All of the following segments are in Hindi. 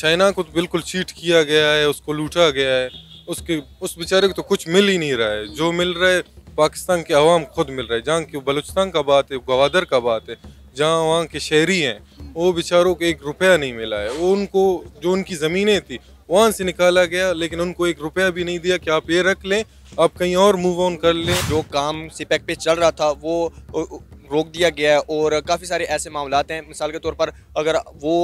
चाइना को तो बिल्कुल चीट किया गया है उसको लूटा गया है उसके उस बेचारे को तो कुछ मिल ही नहीं रहा है जो मिल रहा है पाकिस्तान के आवाम खुद मिल रहा है जहाँ की बलूचिस्तान का बात है गवादर का बात है जहाँ वहाँ के शहरी हैं वो बेचारों को एक रुपया नहीं मिला है वो उनको जो उनकी ज़मीनें थी वहाँ से निकाला गया लेकिन उनको एक रुपया भी नहीं दिया कि आप ये रख लें आप कहीं और मूव ऑन कर लें जो काम सीपैक पे e e चल रहा था वो रोक दिया गया है और काफ़ी सारे ऐसे मामला हैं मिसाल के तौर पर अगर वो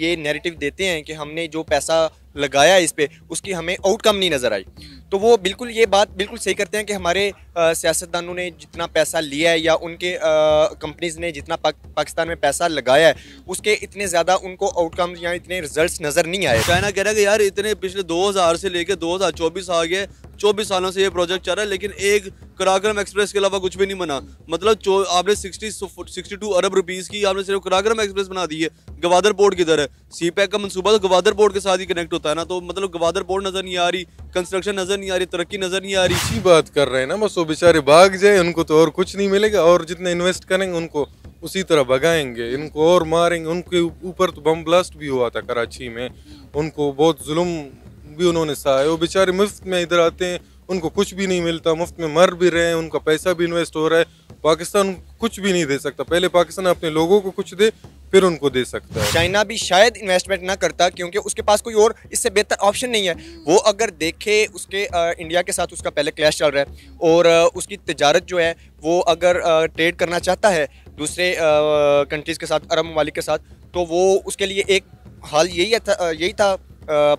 ये नेरेटिव देते हैं कि हमने जो पैसा लगाया इस पर उसकी हमें आउटकम नहीं नज़र आई तो वो बिल्कुल ये बात बिल्कुल सही करते हैं कि हमारे सियासतदानों ने जितना पैसा लिया है या उनके कंपनीज ने जितना पाक, पाकिस्तान में पैसा लगाया है उसके इतने ज़्यादा उनको आउटकम या इतने रिजल्ट नज़र नहीं आए चाइना कह रहा है कि यार इतने पिछले 2000 से लेकर चौबीस आ गए चौबीस सालों से ये प्रोजेक्ट चल रहा है लेकिन एक कराक्रम एक्सप्रेस के अलावा कुछ भी नहीं बना मतलब आपने सिक्सटी सिक्सटी टू अरब रुपीज़ की आपने सिर्फ कराक्रम एक्सप्रेस बना दी है गवादर पोर्ट किधर है सी पैक e का मनसूबा तो गवादर बोर्ड के साथ ही कनेक्ट होता है ना तो मतलब गवादर बोर्ड नजर नहीं आ रही कंस्ट्रक्शन नजर नहीं आ रही तरक्की नजर नहीं आ रही इसी बात कर रहे हैं ना बस वो बेचारे भाग जाए उनको तो और कुछ नहीं मिलेगा और जितने इन्वेस्ट करेंगे उनको उसी तरह भगाएंगे इनको और मारेंगे उनके ऊपर तो बम ब्लास्ट भी हुआ था कराची में उनको बहुत जुल्म भी उन्होंने सहा है वो बेचारे मुफ्त में इधर आते हैं उनको कुछ भी नहीं मिलता मुफ्त में मर भी रहे हैं उनका पैसा भी इन्वेस्ट हो रहा है पाकिस्तान कुछ भी नहीं दे सकता पहले पाकिस्तान अपने लोगों को कुछ दे फिर उनको दे सकता है चाइना भी शायद इन्वेस्टमेंट ना करता क्योंकि उसके पास कोई और इससे बेहतर ऑप्शन नहीं है वो अगर देखे उसके आ, इंडिया के साथ उसका पहले क्लैश चल रहा है और आ, उसकी तजारत जो है वो अगर ट्रेड करना चाहता है दूसरे कंट्रीज़ के साथ अरब ममालिक के साथ तो वो उसके लिए एक हाल यही था यही था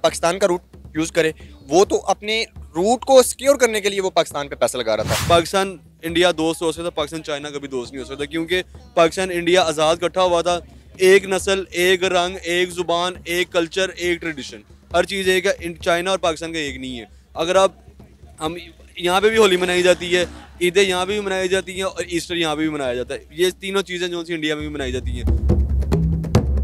पाकिस्तान का रूट यूज़ करे वो तो अपने रूट को सिक्योर करने के लिए वो पाकिस्तान पे पैसा लगा रहा था पाकिस्तान इंडिया दोस्त हो सकता पाकिस्तान चाइना कभी दोस्त नहीं हो सकता क्योंकि पाकिस्तान इंडिया आज़ाद इकट्ठा हुआ था एक नस्ल एक रंग एक ज़ुबान एक कल्चर एक ट्रेडिशन हर चीज़ एक है चाइना और पाकिस्तान का एक नहीं है अगर आप हम यहाँ पे भी होली मनाई जाती है ईदें यहाँ पे भी मनाई जाती हैं और ईस्टर यहाँ पे भी मनाया जाता है ये तीनों चीज़ें जो इंडिया में भी मनाई जाती हैं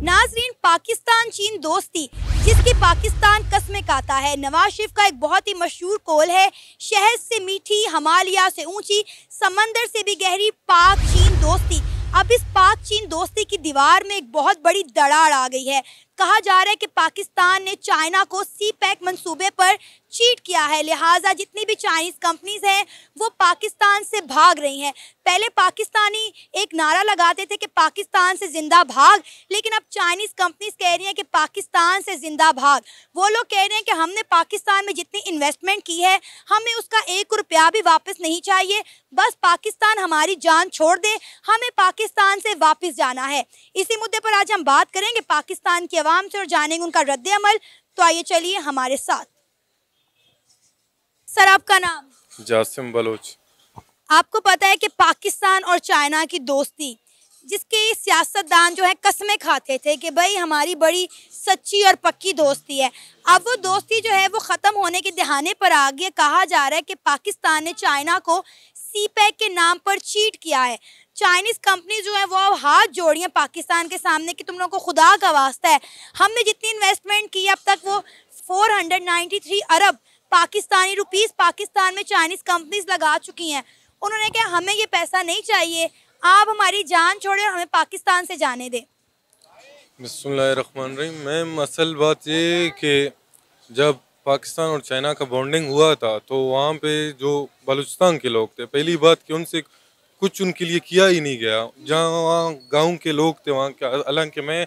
नाजरीन पाकिस्तान चीन दोस्ती जिसकी पाकिस्तान कसमें काता है नवाज शरीफ का एक बहुत ही मशहूर कोल है शहद से मीठी हमालिया से ऊंची समंदर से भी गहरी पाक चीन दोस्ती अब इस पाक चीन दोस्ती की दीवार में एक बहुत बड़ी दरार आ गई है कहा जा रहा है कि पाकिस्तान ने चाइना को सी पैक मनसूबे पर चीट किया है लिहाजा जितनी भी चाइनीज़ कंपनीज हैं वो पाकिस्तान से भाग रही हैं पहले पाकिस्तानी एक नारा लगाते थे कि पाकिस्तान से ज़िंदा भाग लेकिन अब चाइनीज़ कंपनीज कह रही हैं कि पाकिस्तान से ज़िंदा भाग वो लोग कह रहे हैं कि हमने पाकिस्तान में जितनी इन्वेस्टमेंट की है हमें उसका एक रुपया भी वापस नहीं चाहिए बस पाकिस्तान हमारी जान छोड़ दे हमें पाकिस्तान से वापस जाना है इसी मुद्दे पर आज हम बात करेंगे पाकिस्तान की आवाम से और जानेंगे उनका रद्द अमल तो आइए चलिए हमारे साथ सर आपका नाम जासिम बलोच आपको पता है कि पाकिस्तान और चाइना की दोस्ती जिसके सियासतदान जो है कस्में खाते थे कि भाई हमारी बड़ी सच्ची और पक्की दोस्ती है अब वो दोस्ती जो है वो ख़त्म होने के दहाने पर आ गई कहा जा रहा है कि पाकिस्तान ने चाइना को सी पैक के नाम पर चीट किया है चाइनीज़ कंपनी जो है वो अब हाथ जोड़ी हैं पाकिस्तान के सामने कि तुम लोगों को खुदा का वास्ता है हमने जितनी इन्वेस्टमेंट की अब तक वो फोर अरब पाकिस्तानी रुपीज़ पाकिस्तान में चाइनीज़ कंपनीज लगा चुकी हैं उन्होंने कहा हमें ये पैसा नहीं चाहिए आप हमारी जान छोड़े और हमें पाकिस्तान से जाने दें बसमान मैम असल बात ये कि जब पाकिस्तान और चाइना का बॉन्डिंग हुआ था तो वहाँ पे जो बलूचिस्तान के लोग थे पहली बात कि उनसे कुछ उनके लिए किया ही नहीं गया जहाँ वहाँ गाँव के लोग थे वहाँ हालांकि मैं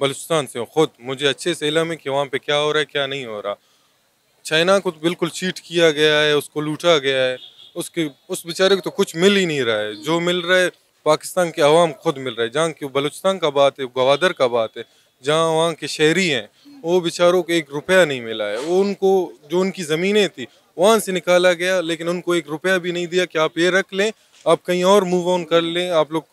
बलूचिस्तान से हूँ खुद मुझे अच्छे से इलम है कि वहाँ पे क्या हो रहा है क्या नहीं हो रहा चाइना को तो बिल्कुल चीट किया गया है उसको लूटा गया है उसके उस बेचारे को तो कुछ मिल ही नहीं रहा है जो मिल रहा है पाकिस्तान के आवाम खुद मिल रहे जहाँ की बलूचिस्तान का बात है गवादर का बात है जहाँ वहाँ के शहरी हैं वो बेचारों को एक रुपया नहीं मिला है वो उनको जो उनकी ज़मीनें थी वहाँ से निकाला गया लेकिन उनको एक रुपया भी नहीं दिया कि आप ये रख लें आप कहीं और मूव ऑन कर लें आप लोग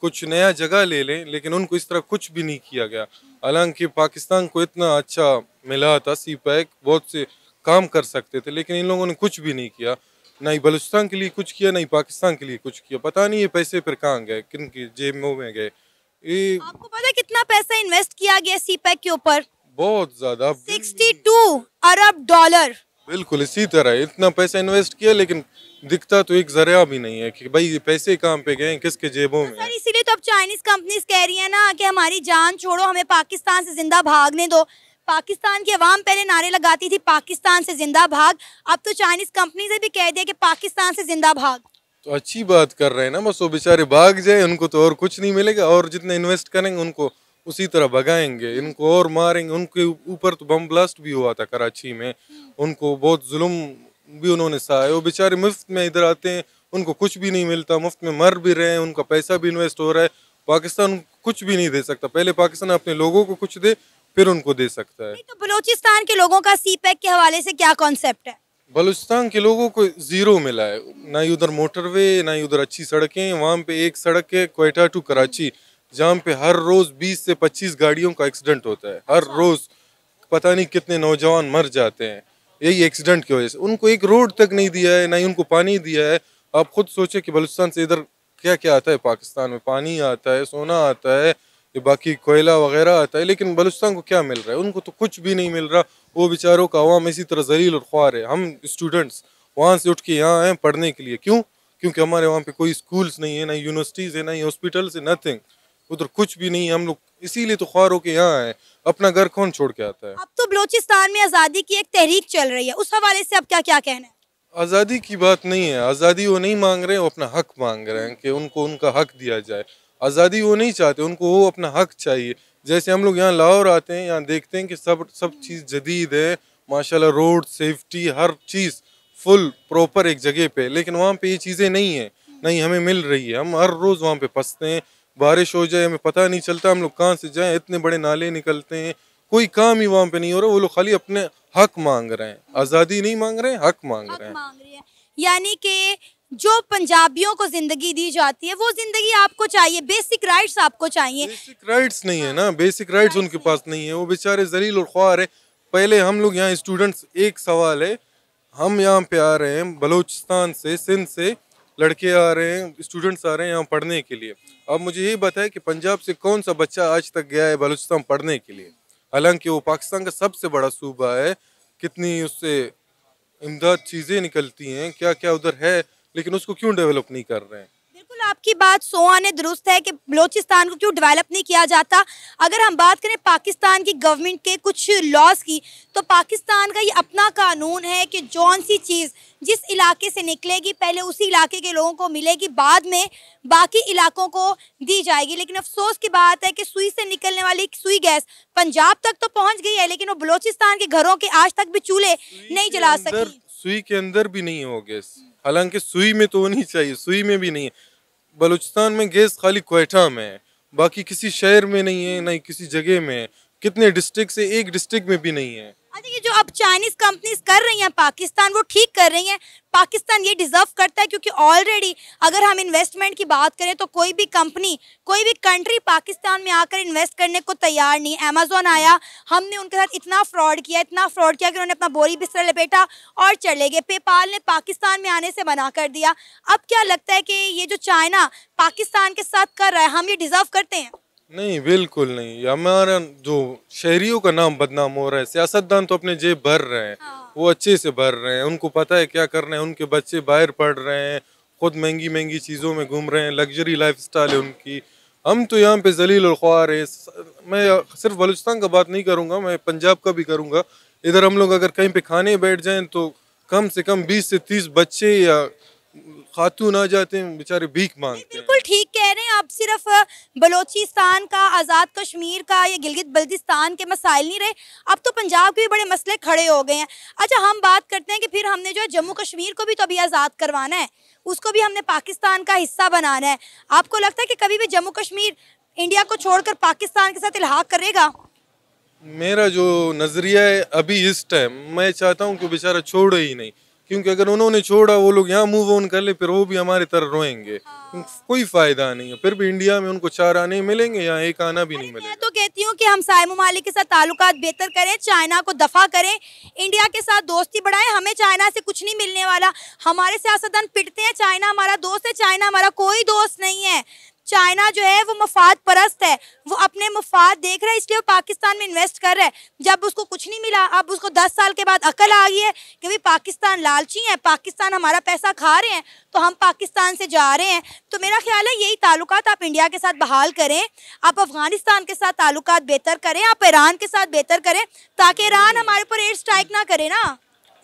कुछ नया जगह ले लें लेकिन उनको इस तरह कुछ भी नहीं किया गया हालांकि पाकिस्तान को इतना अच्छा मिला था सी पैक बहुत से काम कर सकते थे लेकिन इन लोगों ने कुछ भी नहीं किया ना ही बलूचिस्तान के लिए कुछ किया ना ही पाकिस्तान के लिए कुछ किया पता नहीं ये पैसे फिर कहाँ गए किन की जेबों में गए ये आपको पता कितना पैसा इन्वेस्ट किया गया पैक e के ऊपर बहुत ज्यादा टू अरब डॉलर बिल्कुल इसी तरह इतना पैसा इन्वेस्ट किया लेकिन दिखता तो एक जरिया भी नहीं है कि भाई ये पैसे कहाँ पे गए किसके जेबों में तो इसीलिए तो अब चाइनीज कंपनीज कह रही है ना कि हमारी जान छोड़ो हमें पाकिस्तान से जिंदा भागने दो पाकिस्तान की अवाम पहले नारे लगाती थी पाकिस्तान से जिंदा भाग अब तो चाइनीज कंपनी से भी कह दिया कि पाकिस्तान से जिंदा भाग तो अच्छी बात कर रहे हैं ना बस वो बेचारे भाग जाए उनको तो और कुछ नहीं मिलेगा और जितने इन्वेस्ट करेंगे उनको उसी तरह भगाएंगे इनको और मारेंगे उनके ऊपर तो बम ब्लास्ट भी हुआ था कराची में उनको बहुत जुल्म भी उन्होंने सहा वो बेचारे मुफ्त में इधर आते हैं उनको कुछ भी नहीं मिलता मुफ्त में मर भी रहे हैं उनका पैसा भी इन्वेस्ट हो रहा है पाकिस्तान कुछ भी नहीं दे सकता पहले पाकिस्तान अपने लोगों को कुछ दे फिर उनको दे सकता है तो बलूचिस्तान के लोगों का सी पैक के हवाले से क्या कॉन्सेप्ट है बलूचिस्तान के लोगों को जीरो मिला है ना ही उधर मोटरवे ना ही उधर अच्छी सड़कें वहाँ पे एक सड़क है कोयटा टू कराची जहाँ पे हर रोज 20 से 25 गाड़ियों का एक्सीडेंट होता है हर अच्छा। रोज पता नहीं कितने नौजवान मर जाते हैं यही एक्सीडेंट की वजह से उनको एक रोड तक नहीं दिया है ना ही उनको पानी दिया है आप खुद सोचे कि बलूचिस्तान से इधर क्या क्या आता है पाकिस्तान में पानी आता है सोना आता है ये बाकी कोयला वगैरह आता है लेकिन बलुस्तान को क्या मिल रहा है उनको तो कुछ भी नहीं मिल रहा वो बेचारों का अवाम इसी तरह जलील और ख्वार है हम स्टूडेंट्स वहाँ से उठ के यहाँ आए पढ़ने के लिए क्यों क्योंकि हमारे वहाँ पे कोई स्कूल्स नहीं है ना यूनिवर्सिटीज़ है ना हॉस्पिटल्स है नथिंग उधर कुछ भी नहीं है हम लोग इसीलिए तो ख्वार होकर यहाँ आए अपना घर कौन छोड़ के आता है अब तो बलोचिस्तान में आज़ादी की एक तहरीक चल रही है उस हवाले से अब क्या क्या कहना है आज़ादी की बात नहीं है आज़ादी वो नहीं मांग रहे वो अपना हक मांग रहे हैं कि उनको उनका हक दिया जाए आज़ादी वो नहीं चाहते उनको वो अपना हक चाहिए जैसे हम लोग यहाँ लाहौर आते हैं यहाँ देखते हैं कि सब सब चीज़ जदीद है माशाल्लाह रोड सेफ्टी हर चीज़ फुल प्रॉपर एक जगह पे लेकिन वहाँ पे ये चीज़ें नहीं है नहीं हमें मिल रही है हम हर रोज़ वहाँ पे फंसते हैं बारिश हो जाए हमें पता नहीं चलता हम लोग कहाँ से जाएँ इतने बड़े नाले निकलते हैं कोई काम ही वहाँ पे नहीं हो रहा वो लोग खाली अपने हक मांग रहे हैं आज़ादी नहीं मांग रहे हैं हक मांग रहे हैं यानी कि जो पंजाबियों को जिंदगी दी जाती है वो जिंदगी आपको चाहिए बेसिक राइट्स आपको चाहिए बेसिक राइट्स नहीं है ना बेसिक राइट्स उनके पास नहीं है वो बेचारे जलील और ख्वार है पहले हम लोग यहाँ स्टूडेंट्स एक सवाल है हम यहाँ पे आ रहे हैं बलूचिस्तान से सिंध से लड़के आ रहे हैं स्टूडेंट्स आ रहे हैं यहाँ पढ़ने के लिए अब मुझे ये बताया कि पंजाब से कौन सा बच्चा आज तक गया है बलूचिस्तान पढ़ने के लिए हालांकि वो पाकिस्तान का सबसे बड़ा सूबा है कितनी उससे इमदाद चीज़ें निकलती हैं क्या क्या उधर है लेकिन उसको क्यों डेवलप नहीं कर रहे हैं बिल्कुल आपकी बात सो आने दुरुस्त है कि बलोचिस्तान को क्यों डेवलप नहीं किया जाता अगर हम बात करें पाकिस्तान की गवर्नमेंट के कुछ लॉज की तो पाकिस्तान का ये अपना कानून है कि जौन सी चीज़ जिस इलाके से निकलेगी पहले उसी इलाके के लोगों को मिलेगी बाद में बाकी इलाकों को दी जाएगी लेकिन अफसोस की बात है कि सुई से निकलने वाली सुई गैस पंजाब तक तो पहुँच गई है लेकिन वो बलोचिस्तान के घरों के आज तक भी चूल्हे नहीं जला सकते सुई के अंदर भी नहीं हो गैस हालांकि सुई में तो होनी चाहिए सुई में भी नहीं है बलूचिस्तान में गैस खाली कोयटा में है बाकी किसी शहर में नहीं है ना किसी जगह में है कितने डिस्ट्रिक्ट से एक डिस्ट्रिक्ट में भी नहीं है अच्छा ये जो अब चाइनीज कंपनीज कर रही हैं पाकिस्तान वो ठीक कर रही हैं पाकिस्तान ये डिजर्व करता है क्योंकि ऑलरेडी अगर हम इन्वेस्टमेंट की बात करें तो कोई भी कंपनी कोई भी कंट्री पाकिस्तान में आकर इन्वेस्ट करने को तैयार नहीं अमेजोन आया हमने उनके साथ इतना फ्रॉड किया इतना फ्रॉड किया कि उन्होंने अपना बोरी बिस्तर लपेटा और चले गए पेपाल ने पाकिस्तान में आने से मना कर दिया अब क्या लगता है कि ये जो चाइना पाकिस्तान के साथ कर रहा है हम ये डिजर्व करते हैं नहीं बिल्कुल नहीं हमारा जो शहरियों का नाम बदनाम हो रहा है सियासतदान तो अपने जेब भर रहे हैं हाँ। वो अच्छे से भर रहे हैं उनको पता है क्या करना है उनके बच्चे बाहर पढ़ रहे हैं खुद महंगी महंगी चीज़ों में घूम रहे हैं लग्जरी लाइफ स्टाइल है उनकी हम तो यहाँ पे जलील और ख्वार है मैं सिर्फ बलूचिस्तान का बात नहीं करूँगा मैं पंजाब का भी करूँगा इधर हम लोग अगर कहीं पे खाने बैठ जाएं तो कम से कम 20 से 30 बच्चे या खातून आ जाते हैं बेचारे भीख मांगते बिल्कुल हैं बिल्कुल ठीक कह रहे हैं आप सिर्फ बलोचिस्तान का आज़ाद कश्मीर का या गिलगित बल्तिस्तान के मसाइल नहीं रहे अब तो पंजाब के भी बड़े मसले खड़े हो गए हैं अच्छा हम बात करते हैं कि फिर हमने जो है जम्मू कश्मीर को भी तो अभी आज़ाद करवाना है उसको भी हमने पाकिस्तान का हिस्सा बनाना है आपको लगता है कि कभी भी जम्मू कश्मीर इंडिया को छोड़कर पाकिस्तान के साथ इलाहा करेगा मेरा जो नज़रिया है अभी इस टाइम मैं चाहता हूँ कि बेचारा छोड़े ही नहीं क्योंकि अगर उन्होंने छोड़ा वो लोग यहाँ मूव ऑन कर ले फिर वो भी हमारे तरह रोएंगे हाँ। कोई फायदा नहीं है फिर भी इंडिया में उनको चार आने मिलेंगे यहाँ एक आना भी नहीं मिलेगा मैं तो कहती हूँ कि हम साय ममालिक के साथ ताल्लुक बेहतर करें चाइना को दफा करें इंडिया के साथ दोस्ती बढ़ाएं हमें चाइना से कुछ नहीं मिलने वाला हमारे सियासतदान पिटते हैं चाइना हमारा दोस्त है चाइना हमारा कोई दोस्त नहीं है चाइना जो है वो मफाद परस्त है वो अपने मफाद देख रहा है इसलिए वो पाकिस्तान में इन्वेस्ट कर रहा है जब उसको कुछ नहीं मिला अब उसको 10 साल के बाद अकल आ गई है कि भाई पाकिस्तान लालची है पाकिस्तान हमारा पैसा खा रहे हैं तो हम पाकिस्तान से जा रहे हैं तो मेरा ख्याल है यही ताल्लुक आप इंडिया के साथ बहाल करें आप अफगानिस्तान के साथ ताल्लुक बेहतर करें आप ईरान के साथ बेहतर करें ताकि ईरान हम्म। हमारे ऊपर एयर स्ट्राइक ना करें ना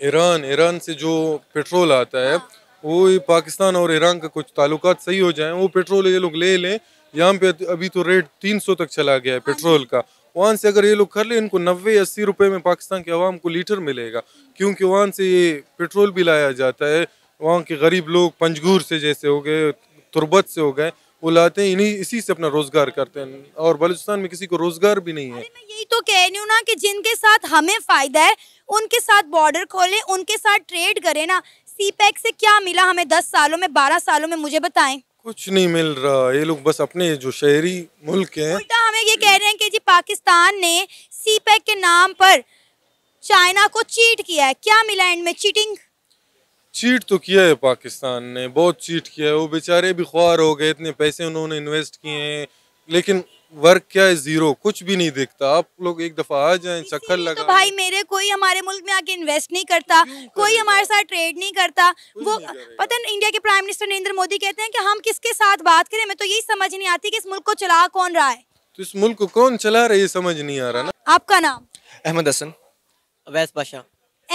ईरान ईरान से जो पेट्रोल आता है हाँ। वो पाकिस्तान और ईरान का कुछ ताल्लुक सही हो जाए वो पेट्रोल ये लोग ले लें यहाँ पे अभी तो रेट 300 तक चला गया है हाँ पेट्रोल का वहाँ से अगर ये लोग कर ले इनको नब्बे अस्सी रुपये में पाकिस्तान के आवाम को लीटर मिलेगा क्योंकि वहाँ से ये पेट्रोल भी लाया जाता है वहाँ के गरीब लोग पंजगूर से जैसे हो गए तुरबत से हो गए वो लाते हैं इन्हीं इसी से अपना रोजगार करते हैं और बलूचिस्तान में किसी को रोजगार भी नहीं है मैं यही तो कह रही हूँ ना कि जिनके साथ हमें फायदा है उनके साथ बॉर्डर खोले उनके साथ ट्रेड करें ना सी से क्या मिला हमें दस सालों में बारह सालों में मुझे बताएं कुछ नहीं मिल रहा ये लोग बस अपने जो शहरी मुल्क हैं उल्टा हमें ये कह रहे हैं कि जी पाकिस्तान ने सी पैक के नाम पर चाइना को चीट किया है क्या मिला एंड में चीटिंग चीट तो किया है पाकिस्तान ने बहुत चीट किया है वो बेचारे भी ख्वार हो गए इतने पैसे उन्होंने इन्वेस्ट किए हैं लेकिन वर्क क्या है जीरो कुछ भी नहीं देखता आप लोग एक दफा आ जाएं चक्कर लगा तो भाई मेरे कोई हमारे मुल्क में आके इन्वेस्ट नहीं करता कोई हमारे साथ ट्रेड नहीं करता वो नहीं पता नहीं इंडिया के प्राइम मिनिस्टर नरेंद्र मोदी कहते हैं कि हम किसके साथ बात करें मैं तो यही समझ नहीं आती कि इस मुल्क को चला कौन रहा है तो इस मुल्क को कौन चला रहा है ये समझ नहीं आ रहा ना आपका नाम अहमद हसन अवैस बादशाह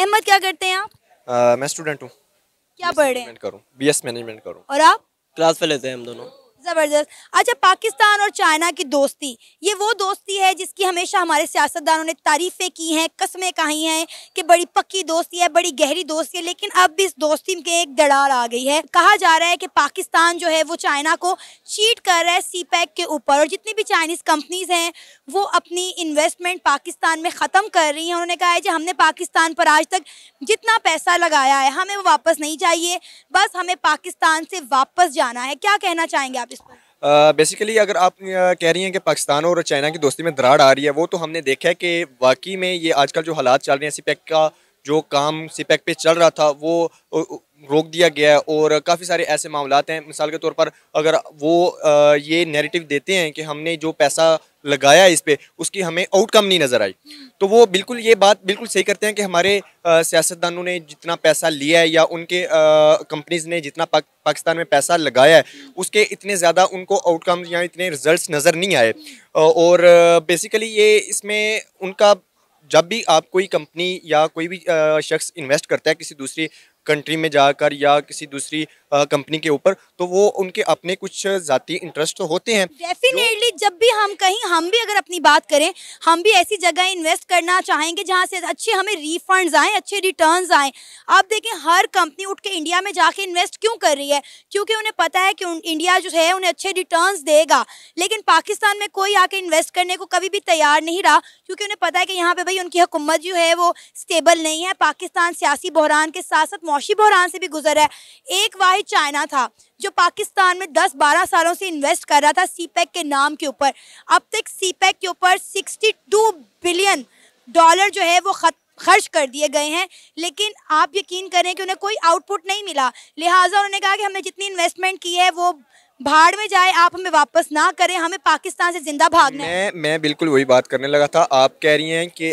अहमद क्या करते हैं आप मैं स्टूडेंट हूँ क्या पढ़ रहे हैं और आप क्लास पे लेते हैं हम दोनों ज़बरदस्त अच्छा पाकिस्तान और चाइना की दोस्ती ये वो दोस्ती है जिसकी हमेशा हमारे सियासतदानों ने तारीफ़ें की हैं कस्में कही हैं कि बड़ी पक्की दोस्ती है बड़ी गहरी दोस्ती है लेकिन अब भी इस दोस्ती के एक दड़ार आ गई है कहा जा रहा है कि पाकिस्तान जो है वो चाइना को चीट कर रहा है सी e के ऊपर और जितनी भी चाइनीज़ कंपनीज़ हैं वो अपनी इन्वेस्टमेंट पाकिस्तान में ख़त्म कर रही हैं उन्होंने कहा है कि हमने पाकिस्तान पर आज तक जितना पैसा लगाया है हमें वो वापस नहीं चाहिए बस हमें पाकिस्तान से वापस जाना है क्या कहना चाहेंगे आप बेसिकली uh, अगर आप कह रही हैं कि पाकिस्तान और चाइना की दोस्ती में दराड़ आ रही है वो तो हमने देखा है कि वाकई में ये आजकल जो हालात चल रहे हैं सीपैक का जो काम सीपैक e पे चल रहा था वो रोक दिया गया है और काफ़ी सारे ऐसे मामला हैं मिसाल के तौर पर अगर वो ये नैरेटिव देते हैं कि हमने जो पैसा लगाया इस पर उसकी हमें आउटकम नहीं नज़र आई तो वो बिल्कुल ये बात बिल्कुल सही करते हैं कि हमारे सियासतदानों ने जितना पैसा लिया है या उनके कंपनीज़ ने जितना पाक, पाकिस्तान में पैसा लगाया है उसके इतने ज़्यादा उनको आउटकम या इतने रिजल्ट्स नज़र नहीं आए और बेसिकली ये इसमें उनका जब भी आप कोई कंपनी या कोई भी शख्स इन्वेस्ट करता है किसी दूसरी कंट्री में जाकर या किसी दूसरी कंपनी के ऊपर तो वो उनके अपने कुछ जाती इंटरेस्ट होते हैं डेफिनेटली जब भी हम कहीं हम भी अगर अपनी बात करें हम भी ऐसी जगह इन्वेस्ट करना चाहेंगे जहाँ से अच्छे हमें रिफंड आए अच्छे रिटर्न आए आप देखें हर कंपनी उठ के इंडिया में जाके इन्वेस्ट क्यों कर रही है क्योंकि उन्हें पता है कि इंडिया जो है उन्हें अच्छे रिटर्न देगा लेकिन पाकिस्तान में कोई आके इन्वेस्ट करने को कभी भी तैयार नहीं रहा क्योंकि उन्हें पता है कि यहाँ पे भाई उनकी हुकूमत जो है वो स्टेबल नहीं है पाकिस्तान सियासी बहरान के साथ साथ बहरान से भी गुजरा है एक वाहि चाइना था जो पाकिस्तान में 10-12 सालों से इन्वेस्ट कर रहा था सी e के नाम के ऊपर अब तक सी e के ऊपर 62 बिलियन डॉलर जो है वो खत खर्च कर दिए गए हैं लेकिन आप यकीन करें कि उन्हें कोई आउटपुट नहीं मिला लिहाजा उन्होंने कहा कि हमने जितनी इन्वेस्टमेंट की है वो भाड़ में जाए आप हमें वापस ना करें हमें पाकिस्तान से जिंदा भागना मैं मैं बिल्कुल वही बात करने लगा था आप कह रही हैं कि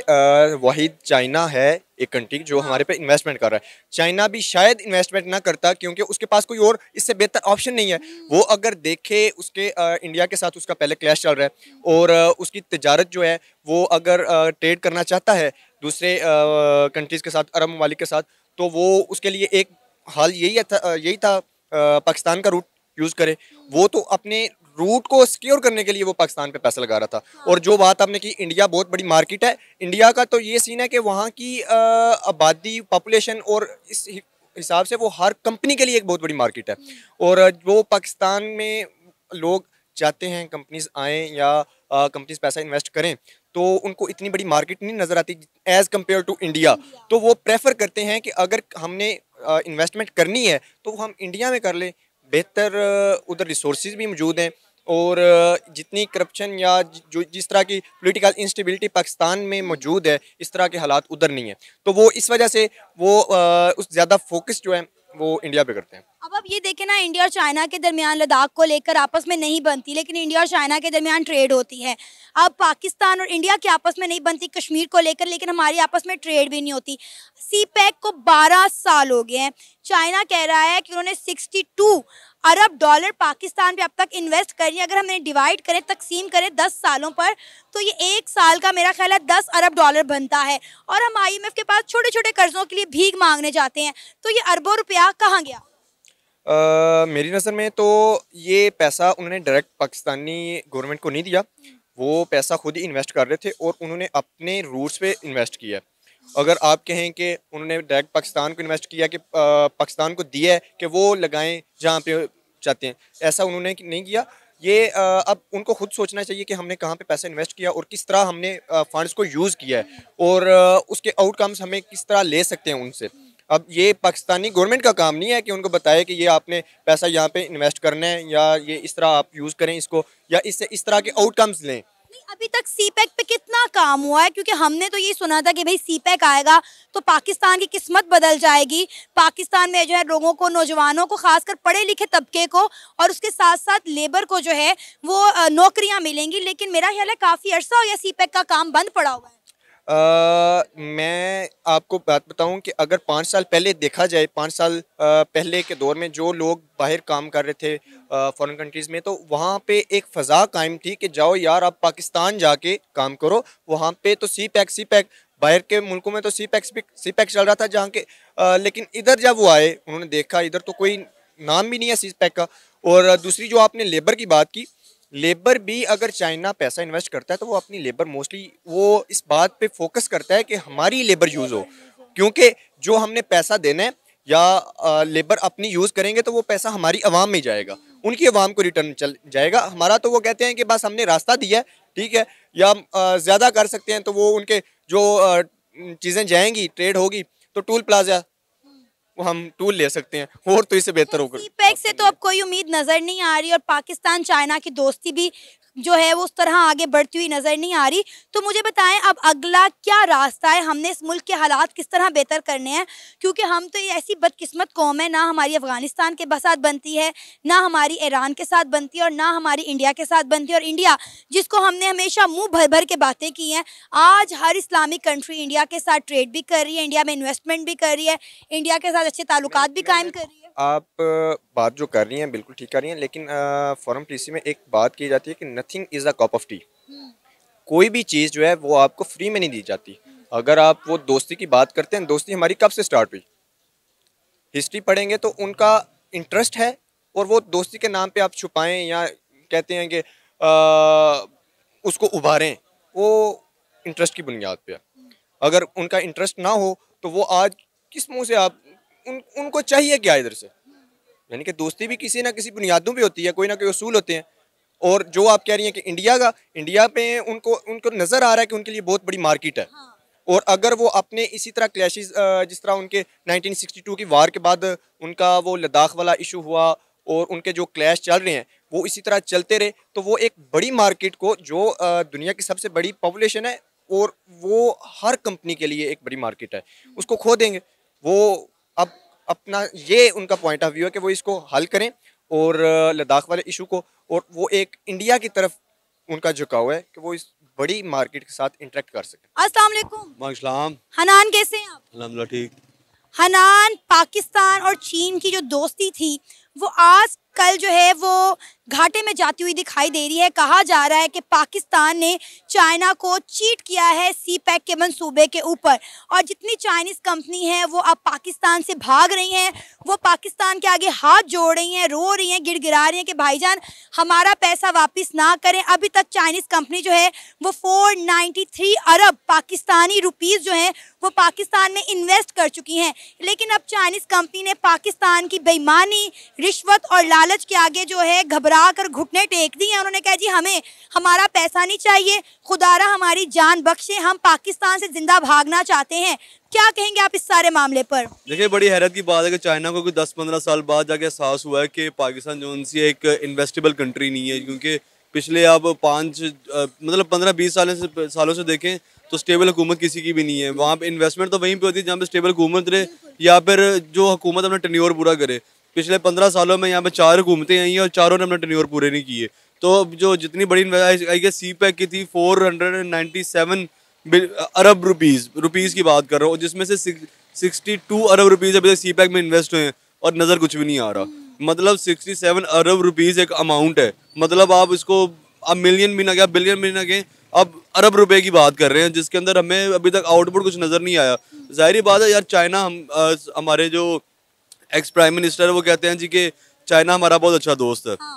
वाहिद चाइना है एक कंट्री जो हाँ। हमारे पे इन्वेस्टमेंट कर रहा है चाइना भी शायद इन्वेस्टमेंट ना करता क्योंकि उसके पास कोई और इससे बेहतर ऑप्शन नहीं है हम्म। वो अगर देखे उसके आ, इंडिया के साथ उसका पहले क्लैश चल रहा है और आ, उसकी तजारत जो है वो अगर ट्रेड करना चाहता है दूसरे कंट्रीज़ के साथ अरब ममालिक के साथ तो वो उसके लिए एक हाल यही था यही था पाकिस्तान का रूट यूज़ करे वो तो अपने रूट को सिक्योर करने के लिए वो पाकिस्तान पे पैसा लगा रहा था हाँ। और जो बात आपने की इंडिया बहुत बड़ी मार्केट है इंडिया का तो ये सीन है कि वहाँ की आबादी पॉपुलेशन और इस हिसाब से वो हर कंपनी के लिए एक बहुत बड़ी मार्केट है हम्म। और वो पाकिस्तान में लोग चाहते हैं कंपनीज आएँ या कंपनीज पैसा इन्वेस्ट करें तो उनको इतनी बड़ी मार्केट नहीं नज़र आती एज़ कम्पेयर टू इंडिया तो वो प्रेफर करते हैं कि अगर हमने इन्वेस्टमेंट करनी है तो हम इंडिया में कर लें बेहतर उधर रिसोर्स भी मौजूद हैं और जितनी करप्शन या जो जिस तरह की पॉलिटिकल इंस्टेबिलिटी पाकिस्तान में मौजूद है इस तरह के हालात उधर नहीं है तो वो इस वजह से वो उस ज़्यादा फोकस जो है वो इंडिया पे करते हैं अब आप ये देखें ना इंडिया और चाइना के दरमियान लद्दाख को लेकर आपस में नहीं बनती लेकिन इंडिया और चाइना के दरमियान ट्रेड होती है अब पाकिस्तान और इंडिया के आपस में नहीं बनती कश्मीर को लेकर लेकिन हमारी आपस में ट्रेड भी नहीं होती सी पैक e को 12 साल हो गए हैं चाइना कह रहा है कि उन्होंने 62 अरब डॉलर पाकिस्तान पे अब तक इन्वेस्ट करी अगर हमने डिवाइड करें तकसीम करें दस सालों पर तो ये एक साल का मेरा ख्याल है दस अरब डॉलर बनता है और हम आई के पास छोटे छोटे कर्ज़ों के लिए भीख मांगने जाते हैं तो ये अरबों रुपया कहाँ गया आ, मेरी नज़र में तो ये पैसा उन्होंने डायरेक्ट पाकिस्तानी गवर्नमेंट को नहीं दिया वो पैसा खुद ही इन्वेस्ट कर रहे थे और उन्होंने अपने रूट्स पे इन्वेस्ट किया है अगर आप कहें कि उन्होंने डायरेक्ट पाकिस्तान को इन्वेस्ट किया कि पाकिस्तान को दिया है कि वो लगाएं जहाँ पे चाहते हैं ऐसा उन्होंने नहीं किया ये अब उनको खुद सोचना चाहिए कि हमने कहाँ पे पैसा इन्वेस्ट किया और किस तरह हमने फंड्स को यूज़ किया है और उसके आउटकम्स हमें किस तरह ले सकते हैं उनसे अब ये पाकिस्तानी गवर्नमेंट का काम नहीं है कि उनको बताए कि ये आपने पैसा यहाँ पे इन्वेस्ट करना है या ये इस तरह आप यूज़ करें इसको या इससे इस तरह के आउटकम्स लें अभी तक सी पैक पे कितना काम हुआ है क्योंकि हमने तो ये सुना था कि भाई सी पैक आएगा तो पाकिस्तान की किस्मत बदल जाएगी पाकिस्तान में जो है लोगों को नौजवानों को खासकर पढ़े लिखे तबके को और उसके साथ साथ लेबर को जो है वो नौकरियां मिलेंगी लेकिन मेरा ख्याल है काफ़ी अर्सा हो गया सी पैक का काम बंद पड़ा हुआ है आ, मैं आपको बात बताऊं कि अगर पाँच साल पहले देखा जाए पाँच साल पहले के दौर में जो लोग बाहर काम कर रहे थे फॉरेन कंट्रीज़ में तो वहाँ पे एक फ़ज़ा कायम थी कि जाओ यार आप पाकिस्तान जाके काम करो वहाँ पे तो सी पैक सी पैक बाहर के मुल्कों में तो सी पैक सी पैक चल रहा था जहाँ के आ, लेकिन इधर जब वो आए उन्होंने देखा इधर तो कोई नाम भी नहीं है सी पैक का और दूसरी जो आपने लेबर की बात की लेबर भी अगर चाइना पैसा इन्वेस्ट करता है तो वो अपनी लेबर मोस्टली वो इस बात पे फोकस करता है कि हमारी लेबर यूज़ हो क्योंकि जो हमने पैसा देना है या लेबर अपनी यूज़ करेंगे तो वो पैसा हमारी आवाम में जाएगा उनकी आवाम को रिटर्न चल जाएगा हमारा तो वो कहते हैं कि बस हमने रास्ता दिया है ठीक है या ज़्यादा कर सकते हैं तो वो उनके जो चीज़ें जाएंगी ट्रेड होगी तो टूल प्लाजा हम टूल ले सकते हैं और तो इससे बेहतर होगा पैक से तो अब कोई उम्मीद नजर नहीं आ रही और पाकिस्तान चाइना की दोस्ती भी जो है वो उस तरह आगे बढ़ती हुई नज़र नहीं आ रही तो मुझे बताएं अब अगला क्या रास्ता है हमने इस मुल्क के हालात किस तरह बेहतर करने हैं क्योंकि हम तो ऐसी बदकिस्मत कौम है ना हमारी अफ़गानिस्तान के साथ बनती है ना हमारी ईरान के साथ बनती है और ना हमारी इंडिया के साथ बनती है और इंडिया जिसको हमने हमेशा मुँह भर भर के बातें की हैं आज हर इस्लामिक कंट्री इंडिया के साथ ट्रेड भी कर रही है इंडिया में इन्वेस्टमेंट भी कर रही है इंडिया के साथ अच्छे ताल्लुक भी कायम कर रही है आप बात जो कर रही हैं बिल्कुल ठीक कर रही हैं लेकिन फॉरम पीसी में एक बात की जाती है कि nothing is a cup of tea कोई भी चीज़ जो है वो आपको फ्री में नहीं दी जाती हम्म। अगर आप वो दोस्ती की बात करते हैं दोस्ती हमारी कब से स्टार्ट हुई हिस्ट्री पढ़ेंगे तो उनका इंटरेस्ट है और वो दोस्ती के नाम पे आप छुपाएं या कहते हैं कि उसको उभारें वो इंटरेस्ट की बुनियाद पे हम्म। अगर उनका इंटरेस्ट ना हो तो वो आज किस मुँह से आप उन उनको चाहिए क्या इधर से यानी कि दोस्ती भी किसी ना किसी बुनियादों पर होती है कोई ना कोई असूल होते हैं और जो आप कह रही हैं कि इंडिया का इंडिया पे उनको उनको नज़र आ रहा है कि उनके लिए बहुत बड़ी मार्केट है हाँ। और अगर वो अपने इसी तरह क्लैश जिस तरह उनके 1962 की वार के बाद उनका वो लद्दाख वाला इशू हुआ और उनके जो क्लैश चल रहे हैं वो इसी तरह चलते रहे तो वो एक बड़ी मार्केट को जो दुनिया की सबसे बड़ी पॉपुलेशन है और वो हर कंपनी के लिए एक बड़ी मार्केट है उसको खो देंगे वो अब अपना ये उनका पॉइंट ऑफ व्यू है कि वो इसको हल करें और लद्दाख वाले इशू को और वो एक इंडिया की तरफ उनका झुकाव है कि वो इस बड़ी मार्केट के साथ इंटरेक्ट कर सके अस्सलाम हनान कैसे हैं आप अलहमदिल्ला ठीक हनान पाकिस्तान और चीन की जो दोस्ती थी वो आज कल जो है वो घाटे में जाती हुई दिखाई दे रही है कहा जा रहा है कि पाकिस्तान ने चाइना को चीट किया है सी पैक के मंसूबे के ऊपर और जितनी चाइनीज़ कंपनी है वो अब पाकिस्तान से भाग रही हैं वो पाकिस्तान के आगे हाथ जोड़ रही हैं रो रही हैं गिरा रही हैं कि भाईजान हमारा पैसा वापस ना करें अभी तक चाइनीज़ कंपनी जो है वो फोर अरब पाकिस्तानी रुपीज़ जो हैं वो पाकिस्तान में इन्वेस्ट कर चुकी हैं लेकिन अब चाइनीज़ कंपनी ने पाकिस्तान की बेईमानी रिश्वत और लालच के आगे जो है घबरा घबरा कर घुटने टेक दिए उन्होंने कहा जी हमें हमारा पैसा नहीं चाहिए खुदारा हमारी जान बख्शे हम पाकिस्तान से ज़िंदा भागना चाहते हैं क्या कहेंगे आप इस सारे मामले पर देखिए बड़ी हैरत की बात है कि चाइना को कोई दस पंद्रह साल बाद जाके एहसास हुआ है कि पाकिस्तान जो उनसे एक इन्वेस्टेबल कंट्री नहीं है क्योंकि पिछले आप पाँच मतलब पंद्रह बीस साल से सालों से देखें तो स्टेबल हुकूमत किसी की भी नहीं है वहाँ पर इन्वेस्टमेंट तो वहीं पर होती है जहाँ पर स्टेबल हुकूमत रहे या फिर जो हुकूमत अपना टन्योर पूरा करे पिछले पंद्रह सालों में यहाँ पे चार घूमते हैं और चारों ने अपने टन्योर पूरे नहीं किए तो जो जितनी बड़ी आई गेस सी पैक की थी four hundred and ninety seven अरब रुपीज़ रुपीज़ की बात कर रहा हूँ जिसमें से सिक्सटी टू अरब रुपीज़ अभी तक सी पैक में इन्वेस्ट हुए हैं और नज़र कुछ भी नहीं आ रहा मतलब सिक्सटी सेवन अरब रुपीज़ एक अमाउंट है मतलब आप इसको आप मिलियन भी ना गए बिलियन भी ना गए अब अरब रुपए की बात कर रहे हैं जिसके अंदर हमें अभी तक आउटपुट कुछ नज़र नहीं आया जाहिर बात है यार चाइना हम हमारे जो एक्स प्राइम मिनिस्टर वो कहते हैं जी कि चाइना हमारा बहुत अच्छा दोस्त है हाँ।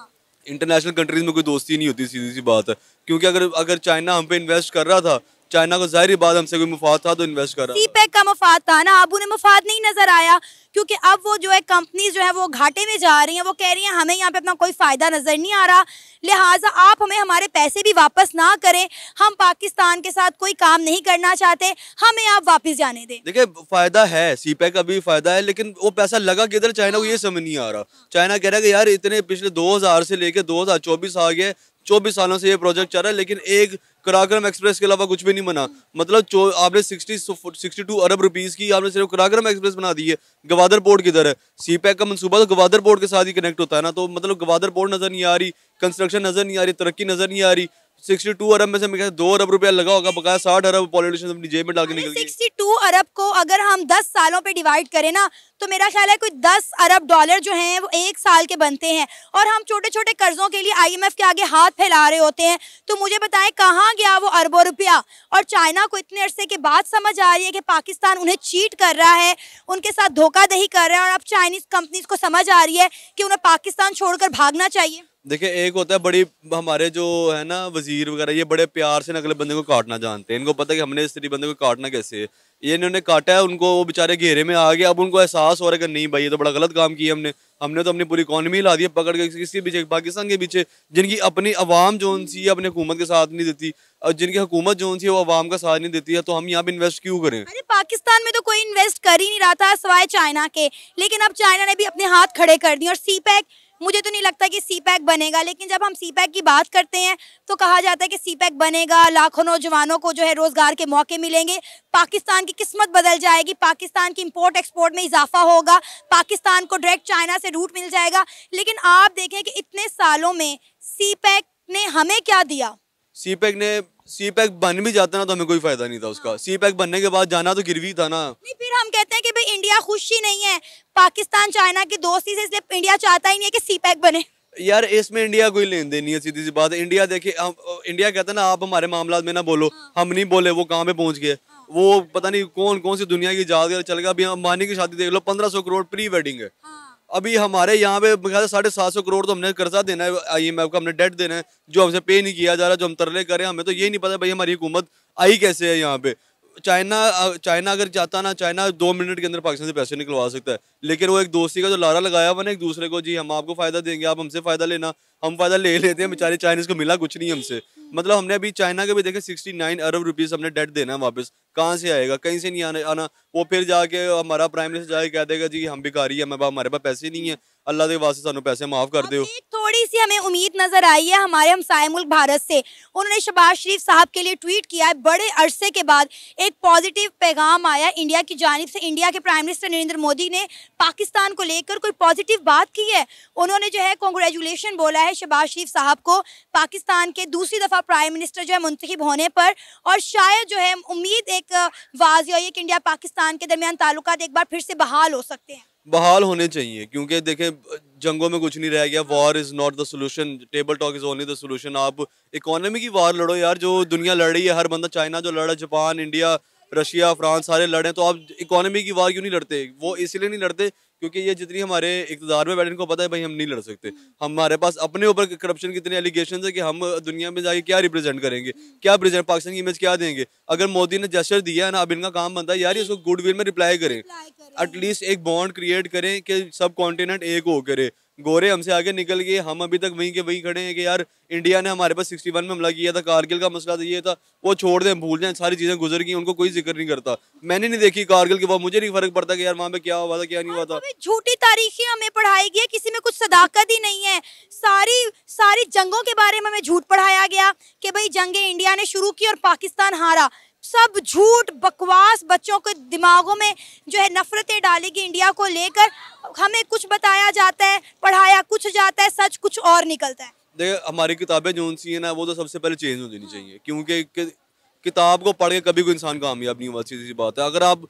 इंटरनेशनल कंट्रीज में कोई दोस्ती नहीं होती सीधी सी बात है क्योंकि अगर अगर चाइना हम पे इन्वेस्ट कर रहा था चाइना को जाहिर बात हमसे कोई मुफाद था तो इन्वेस्ट करा सी पैक का मुफाद था ना अब उन्हें मुफाद नहीं नजर आया क्योंकि अब वो जो है कंपनीज जो है वो घाटे में जा रही हैं वो कह रही हैं हमें यहाँ पे अपना कोई फ़ायदा नज़र नहीं आ रहा लिहाजा आप हमें हमारे पैसे भी वापस ना करें हम पाकिस्तान के साथ कोई काम नहीं करना चाहते हमें आप वापस जाने दें देखिए फ़ायदा है सी पैक e का भी फ़ायदा है लेकिन वो पैसा लगा किधर चाइना को ये समझ नहीं आ रहा चाइना कह रहा है कि यार इतने पिछले दो से लेकर दो आ गए चौबीस सालों से ये प्रोजेक्ट चल रहा है लेकिन एक कराक्रम एक्सप्रेस के अलावा कुछ भी नहीं बना मतलब आपने सिक्सटी सिक्सटी टू अरब रुपीज़ की आपने सिर्फ कराक्रम एक्सप्रेस बना दी है गवादर पोर्ट किधर है सी पैक का मनसूबा तो गवादर पोर्ट के साथ ही कनेक्ट होता है ना तो मतलब गवादर पोर्ट नज़र नहीं आ रही कंस्ट्रक्शन नज़र नहीं आ रही तरक्की नज़र नहीं आ रही 62 अरब में से मेरे दो अरब रुपया लगा होगा बकाया साठ अरब पॉलिटिशियन अपनी जेब में डाल के निकल सिक्सटी टू अरब को अगर हम 10 सालों पे डिवाइड करें ना तो मेरा ख्याल है कोई 10 अरब डॉलर जो हैं वो एक साल के बनते हैं और हम छोटे छोटे कर्जों के लिए आईएमएफ के आगे हाथ फैला रहे होते हैं तो मुझे बताएं कहाँ गया वो अरबों रुपया और चाइना को इतने अरसे के बाद समझ आ रही है कि पाकिस्तान उन्हें चीट कर रहा है उनके साथ धोखाधही कर रहा है और अब चाइनीज़ कंपनीज को समझ आ रही है कि उन्हें पाकिस्तान छोड़कर भागना चाहिए देखिए एक होता है बड़ी हमारे जो है ना वजीर वगैरह ये बड़े प्यार से अगले बंदे को काटना जानते हैं इनको पता है कि हमने इस बंदे को काटना कैसे ये इन्होंने काटा है उनको वो बेचारे घेरे में आ गए अब उनको एहसास हो रहा है कि नहीं भाई ये तो बड़ा गलत काम किया हमने हमने तो अपनी पूरी इकोनमी ला दी पकड़ के किसके पीछे पाकिस्तान के पीछे जिनकी अपनी अवाम जो सी है अपनी हुकूमत के साथ नहीं देती और जिनकी हुकूमत जो सी है वो आवाम का साथ नहीं देती है तो हम यहाँ पे इन्वेस्ट क्यों करें अरे पाकिस्तान में तो कोई इन्वेस्ट कर ही नहीं रहा था सवाए चाइना के लेकिन अब चाइना ने भी अपने हाथ खड़े कर दिए और सी मुझे तो नहीं लगता कि सी पैक बनेगा लेकिन जब हम सी पैक की बात करते हैं तो कहा जाता है कि सी पैक बनेगा लाखों नौजवानों को जो है रोज़गार के मौके मिलेंगे पाकिस्तान की किस्मत बदल जाएगी पाकिस्तान की इंपोर्ट एक्सपोर्ट में इजाफा होगा पाकिस्तान को डायरेक्ट चाइना से रूट मिल जाएगा लेकिन आप देखें कि इतने सालों में सी पैक ने हमें क्या दिया सी पैक ने सी पैक बन भी जाता ना तो हमें कोई फायदा नहीं था उसका सी हाँ। पैक बनने के बाद जाना तो भी था ना नहीं फिर हम कहते हैं कि भाई इंडिया खुश ही नहीं है पाकिस्तान चाइना की दोस्ती से इसलिए इंडिया चाहता ही नहीं है कि सी पैक बने यार इसमें इंडिया कोई लेन देन नहीं है सीधी सी बात इंडिया देखिए इंडिया कहते ना आप हमारे मामला में ना बोलो हाँ। हम नहीं बोले वो कहाँ पे पहुँच गए हाँ। वो पता नहीं कौन कौन सी दुनिया की जात चल गया अभी अंबानी की शादी देख लो पंद्रह करोड़ प्री वेडिंग है अभी हमारे यहाँ पे मेरे साढ़े सात सौ करोड़ तो हमने कर्जा देना है आई एम एफ का हमने डेट देना है जो हमसे पे नहीं किया जा रहा जो हम तरले कर रहे हैं हमें तो ये नहीं पता भाई हमारी हुकूमत आई कैसे है यहाँ पे चाइना चाइना अगर चाहता ना चाइना दो मिनट के अंदर पाकिस्तान से पैसे निकलवा सकता है लेकिन वो एक दोस्ती का जो लारा लगाया हुआ ना एक दूसरे को जी हम आपको फ़ायदा देंगे आप हमसे फ़ायदा लेना हम फ़ायदा ले लेते हैं बेचारे चाइनीज़ को मिला कुछ नहीं हमसे मतलब हमने अभी चाइना के भी देखे सिक्सटी नाइन अरब रुपीज़ हमने डेट देना है वापस कहाँ से आएगा कहीं से नहीं आने आना वो फिर जाके हमारा प्राइम मिनिस्टर जाके कह देगा जी हम भिखारी है हमारे पास पैसे नहीं है अल्लाह ਦੇ ਵਾਸਤੇ ਸਾਨੂੰ ਪੈਸੇ ਮਾਫ ਕਰ थोड़ी सी हमें उम्मीद नजर आई है हमारे हमसाय मुल्क भारत से उन्होंने शबाज शरीफ साहब के लिए ट्वीट किया है बड़े अरसे के बाद एक पॉजिटिव पैगाम आया इंडिया की जानब से इंडिया के प्राइम मिनिस्टर नरेंद्र मोदी ने पाकिस्तान को लेकर कोई पॉजिटिव बात की है उन्होंने जो है कॉन्ग्रेचुलेशन बोला है शबाज शरीफ साहब को पाकिस्तान के दूसरी दफ़ा प्राइम मिनिस्टर जो है मुंतखब होने पर और शायद जो है उम्मीद एक वाजी है कि इंडिया पाकिस्तान के दरमियान ताल्लुक एक बार फिर से बहाल हो सकते हैं बहाल होने चाहिए क्योंकि देखें जंगों में कुछ नहीं रह गया war is not the solution table talk is only the solution आप इकोनॉमी की वार लड़ो यार जो दुनिया लड़ रही है हर बंदा चाइना जो लड़ रहा है जापान इंडिया रशिया फ्रांस सारे लड़ें तो आप इकोनॉमी की वार क्यों नहीं लड़ते वो इसलिए नहीं लड़ते क्योंकि ये जितनी हमारे इकतदार में बैठे इनको पता है भाई हम नहीं लड़ सकते हमारे पास अपने ऊपर करप्शन के इतने एलिगेशन है कि हम दुनिया में जाके क्या रिप्रेजेंट करेंगे क्या प्रेजेंट पाकिस्तान की इमेज क्या देंगे अगर मोदी ने जेस्टर दिया है ना अब इनका काम बनता है यार इसको गुडविल में रिप्लाई करें एटलीस्ट एक बॉन्ड क्रिएट करें कि सब कॉन्टिनेंट एक हो करे गोरे हमसे आगे निकल गए हम अभी तक वहीं के वहीं खड़े हैं कि यार इंडिया ने हमारे पास 61 में हमला किया था कारगिल का मसला ये था वो छोड़ दें भूल जाएं सारी चीज़ें गुजर गई उनको कोई जिक्र नहीं करता मैंने नहीं देखी कारगिल के बाद मुझे नहीं फर्क पड़ता कि यार वहाँ पे क्या हुआ था क्या नहीं हुआ था झूठी तारीखें हमें पढ़ाई गई किसी में कुछ सदाकत ही नहीं है सारी सारी जंगों के बारे में हमें झूठ पढ़ाया गया कि भाई जंगे इंडिया ने शुरू की और पाकिस्तान हारा सब झूठ बकवास बच्चों के दिमागों में जो है नफरतें डालेगी इंडिया को लेकर हमें कुछ बताया जाता है पढ़ाया कुछ जाता है सच कुछ और निकलता है देखिए हमारी किताबें जो सी हैं ना वो तो सबसे पहले चेंज हो देनी चाहिए क्योंकि किताब को पढ़ के कभी कोई इंसान कामयाब नहीं हुआ सीधी सी बात है अगर आप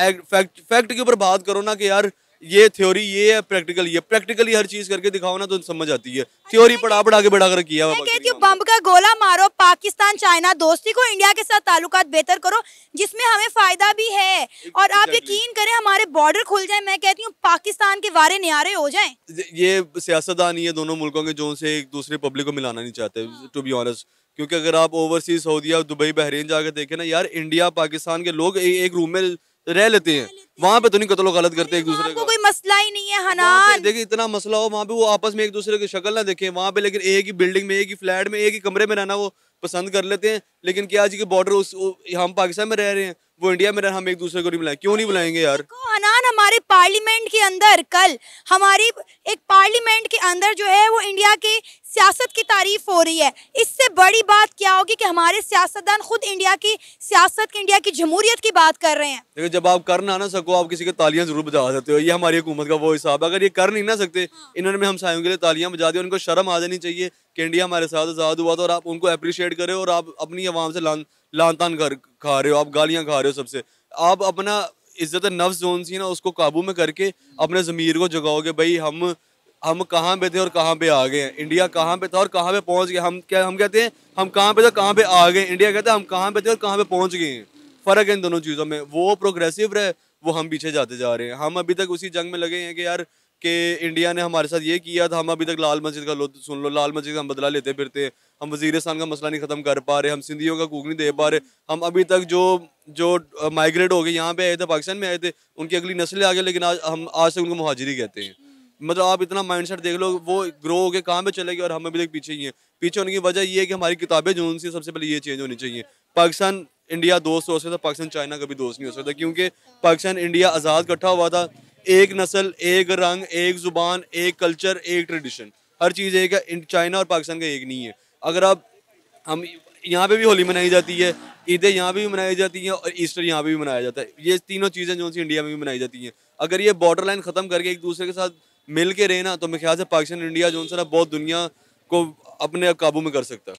फैक्ट फैक्ट के ऊपर बात करो ना कि यार ये थ्योरी ये है प्रैक्टिकल ये प्रैक्टिकली हर चीज करके दिखाओ ना तो समझ आती है थ्योरी पढ़ा पढ़ा के बढ़ा कर किया मैं कहती हूँ बम का गोला मारो पाकिस्तान चाइना दोस्ती को इंडिया के साथ ताल्लुकात बेहतर करो जिसमें हमें फायदा भी है और आप यकीन करें हमारे बॉर्डर खुल जाए मैं कहती हूँ पाकिस्तान के वारे न्यारे हो जाए ये सियासतदान है दोनों मुल्कों के जो से एक दूसरे पब्लिक को मिलाना नहीं चाहते टू बी ऑनेस्ट क्योंकि अगर आप ओवरसीज सऊदी और दुबई बहरीन जाकर देखें ना यार इंडिया पाकिस्तान के लोग एक रूम में रह लेते हैं वहाँ पे तो नहीं कतलो गलत करते एक दूसरे को कोई मसला ही नहीं है हनान देखिए इतना मसला हो वहाँ पे वो आपस में एक दूसरे की शक्ल ना देखे वहाँ पे लेकिन एक ही बिल्डिंग में एक ही फ्लैट में एक ही कमरे में रहना वो पसंद कर लेते हैं लेकिन क्या आज के बॉर्डर उस हम पाकिस्तान में रह रहे हैं वो इंडिया में रह हम एक दूसरे को नहीं बुलाएंगे क्यों नहीं बुलाएंगे यार अनान हमारे पार्लियामेंट के अंदर कल हमारी एक पार्लियामेंट के अंदर जो है वो इंडिया के सियासत की तारीफ हो रही है इससे बड़ी बात क्या होगी कि हमारे सियासतदान खुद इंडिया की सियासत की इंडिया की जमहूरियत की बात कर रहे हैं देखो जब आप कर ना ना सको आप किसी के तालियां जरूर बजा सकते हो ये हमारी हुकूमत का वो हिसाब है अगर ये कर नहीं ना सकते हाँ। इन्होंने हमसायों के लिए तालियां बजा दी उनको शर्म आ जानी चाहिए कि इंडिया हमारे साथ आज़ाद हुआ था और आप उनको अप्रिशिएट करें और आप अपनी आवाम से लान लान तान कर खा रहे हो आप गालियाँ खा रहे हो सबसे आप अपना इज्जत नफ्स जोन सी ना उसको काबू में करके अपने ज़मीर को जगाओगे भाई हम हम कहाँ पे थे और कहाँ पे आ गए हैं इंडिया कहाँ पे था और कहाँ पे पहुँच गए हम क्या हम कहते हैं हम कहाँ पे थे कहाँ पे आ गए इंडिया कहते हैं हम कहाँ पे थे और कहाँ पे पहुँच गए हैं फ़र्क है इन दोनों चीज़ों में वो प्रोग्रेसिव रहे वो हम पीछे जाते जा रहे हैं हम अभी तक उसी जंग में लगे हैं कि यार कि इंडिया ने हमारे साथ ये किया था हम अभी तक लाल मस्जिद का लो सुन लो लाल मस्जिद का हम बदला लेते फिरते हैं हम वजीरस्तान का मसला नहीं ख़त्म कर पा रहे हम सिंधियों का कूक नहीं दे पा रहे हम अभी तक जो जो माइग्रेट हो गए यहाँ पे आए थे पाकिस्तान में आए थे उनकी अगली नस्लें आ गए लेकिन आज हम आज तक उनको महाजरी कहते हैं मतलब आप इतना सेट देख लो वो ग्रो हो गए कहाँ पर चले गए और हम अभी तक पीछे ही हैं पीछे होने की वजह ये है कि हमारी किताबें जो उनसे सबसे पहले ये चेंज होनी चाहिए पाकिस्तान इंडिया दोस्त हो सकता पाकिस्तान चाइना कभी दोस्त नहीं हो सकता क्योंकि पाकिस्तान इंडिया आज़ाद इकट्ठा हुआ था एक नस्ल एक रंग एक ज़ुबान एक कल्चर एक ट्रेडिशन हर चीज़ एक है चाइना और पाकिस्तान का एक नहीं है अगर आप हम यहाँ पे भी होली मनाई जाती है ईदें यहाँ पे भी मनाई जाती हैं और ईस्टर यहाँ पे भी मनाया जाता है ये तीनों चीज़ें जो सी इंडिया में भी मनाई जाती हैं अगर ये बॉर्डर लाइन ख़त्म करके एक दूसरे के साथ मिल के रहे ना तो मेरे ख्याल से पाकिस्तान इंडिया जो सा बहुत दुनिया को अपने काबू में कर सकता है